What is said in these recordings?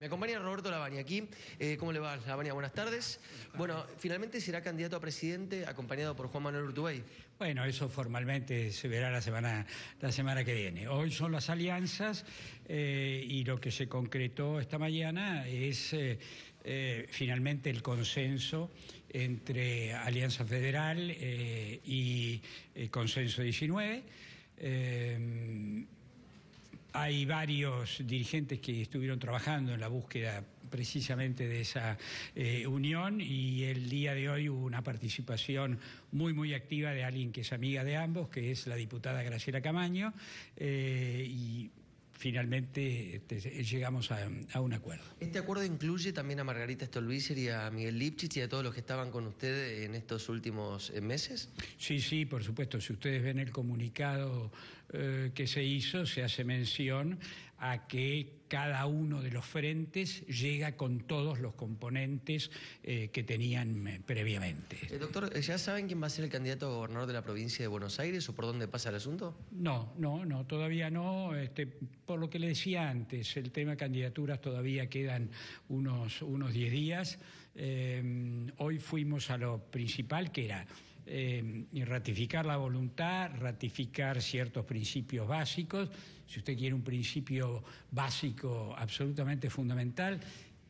Me acompaña Roberto Lavania aquí. Eh, ¿Cómo le va, Lavania? Buenas tardes. Bueno, finalmente será candidato a presidente acompañado por Juan Manuel Urtubey. Bueno, eso formalmente se verá la semana, la semana que viene. Hoy son las alianzas eh, y lo que se concretó esta mañana es eh, finalmente el consenso entre Alianza Federal y Consenso 19. Hay varios dirigentes que estuvieron trabajando en la búsqueda precisamente de esa eh, unión y el día de hoy hubo una participación muy, muy activa de alguien que es amiga de ambos, que es la diputada Graciela Camaño, eh, y finalmente este, llegamos a, un acuerdo. Este acuerdo incluye también a Margarita Stolbizer y a Miguel Lipchitz y a todos los que estaban con ustedes en estos últimos eh, meses. Sí, sí, por supuesto. Si ustedes ven el comunicado eh, que se hizo se hace mención a que cada uno de los frentes llega con todos los componentes eh, que tenían eh, previamente. doctor, ¿ya saben quién va a ser el candidato a gobernador de la provincia de Buenos Aires o por dónde pasa el asunto? No, no, no, todavía no. Este, por lo que le decía antes, el tema candidaturas todavía quedan unos 10 días. hoy fuimos a lo principal, que era eh, ratificar la voluntad, ratificar ciertos principios básicos, si usted quiere un principio básico absolutamente fundamental,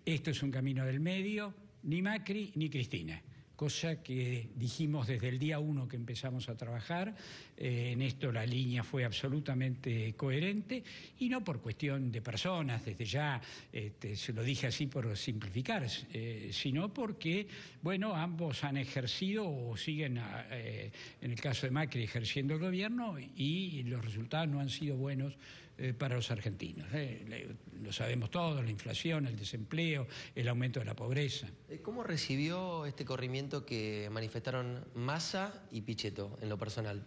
esto es un camino del medio, ni Macri ni Cristina cosa que dijimos desde el día uno que empezamos a trabajar. Eh, en esto la línea fue absolutamente coherente y no por cuestión de personas, desde ya este, se lo dije así por simplificar, eh, sino porque, bueno, ambos han ejercido o siguen, eh, en el caso de Macri, ejerciendo el gobierno y los resultados no han sido buenos eh, para los argentinos. Eh, lo sabemos todos, la inflación, el desempleo, el aumento de la pobreza. Eh, ¿Cómo recibió este corrimiento que manifestaron Massa y Pichetto en lo personal?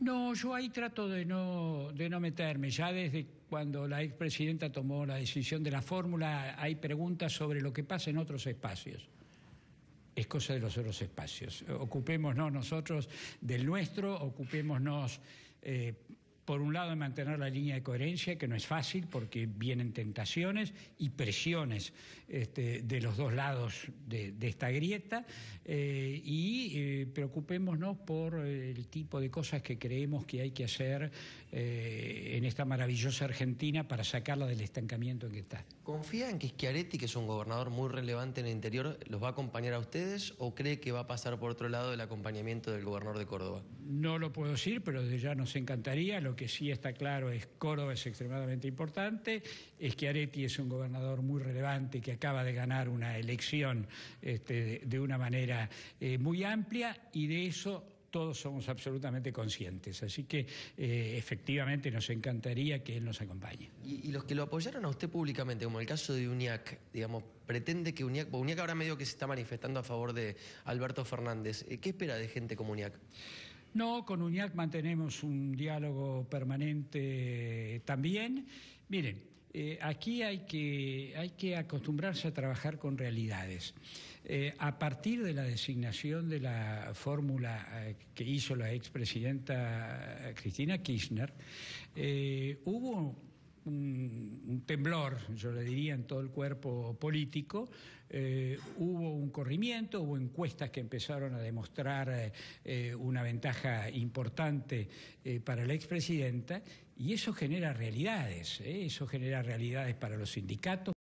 No, yo ahí trato de no, meterme. Ya desde cuando la expresidenta tomó la decisión de la fórmula, hay preguntas sobre lo que pasa en otros espacios es cosa de los otros espacios. Ocupémonos nosotros del nuestro, ocupémonos por un lado, mantener la línea de coherencia, que no es fácil porque vienen tentaciones y presiones este, de los dos lados de, esta grieta, eh, y eh, preocupémonos por eh, el tipo de cosas que creemos que hay que hacer en esta maravillosa Argentina para sacarla del estancamiento en que está. ¿Confía en que Schiaretti, que es un gobernador muy relevante en el interior, los va a acompañar a ustedes o cree que va a pasar por otro lado el acompañamiento del gobernador de Córdoba? No lo puedo decir, pero desde ya nos encantaría. Lo que sí está claro es Córdoba es extremadamente importante, es que Areti es un gobernador muy relevante que acaba de ganar una elección este, de una manera eh, muy amplia y de eso todos somos absolutamente conscientes. Así que eh, efectivamente nos encantaría que él nos acompañe. Y, los que lo apoyaron a usted públicamente, como el caso de UNIAC, digamos, pretende que UNIAC, UNIAC ahora medio que se está manifestando a favor de Alberto Fernández, eh, ¿qué espera de gente como UNIAC? No, con UNIAC mantenemos un diálogo permanente también. Miren, eh, aquí hay que, acostumbrarse a trabajar con realidades. Eh, a partir de la designación de la fórmula eh, que hizo la expresidenta Cristina Kirchner, hubo un, temblor, yo le diría, en todo el cuerpo político. Eh, hubo un corrimiento, hubo encuestas que empezaron a demostrar eh, una ventaja importante eh, para la expresidenta y eso genera realidades, eso genera realidades para los sindicatos.